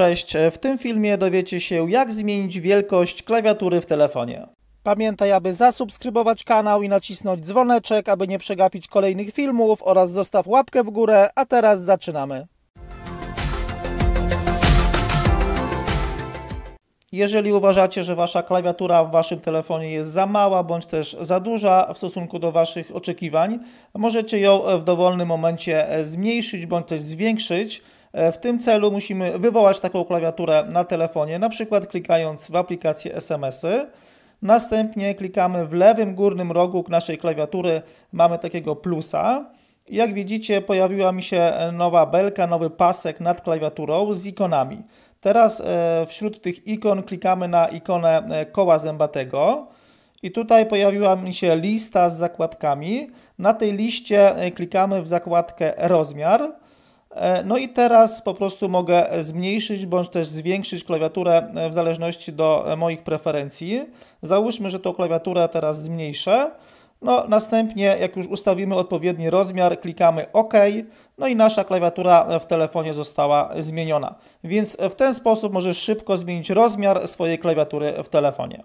Cześć, w tym filmie dowiecie się jak zmienić wielkość klawiatury w telefonie. Pamiętaj, aby zasubskrybować kanał i nacisnąć dzwoneczek, aby nie przegapić kolejnych filmów oraz zostaw łapkę w górę, a teraz zaczynamy. Jeżeli uważacie, że Wasza klawiatura w Waszym telefonie jest za mała bądź też za duża w stosunku do Waszych oczekiwań, możecie ją w dowolnym momencie zmniejszyć bądź też zwiększyć E, w tym celu musimy wywołać taką klawiaturę na telefonie, na przykład klikając w aplikację SMS-y. Następnie klikamy w lewym górnym rogu naszej klawiatury, mamy takiego plusa. Jak widzicie pojawiła mi się e, nowa belka, nowy pasek nad klawiaturą z ikonami. Teraz e, wśród tych ikon klikamy na ikonę koła zębatego. I tutaj pojawiła mi się lista z zakładkami. Na tej liście klikamy w zakładkę rozmiar. E, no i teraz po prostu mogę zmniejszyć bądź też zwiększyć klawiaturę e, w zależności do e, moich preferencji. Załóżmy, że tą klawiaturę teraz zmniejszę. No, następnie, jak już ustawimy odpowiedni rozmiar, klikamy OK, no i nasza klawiatura w telefonie została zmieniona. Więc w ten sposób możesz szybko zmienić rozmiar swojej klawiatury w telefonie.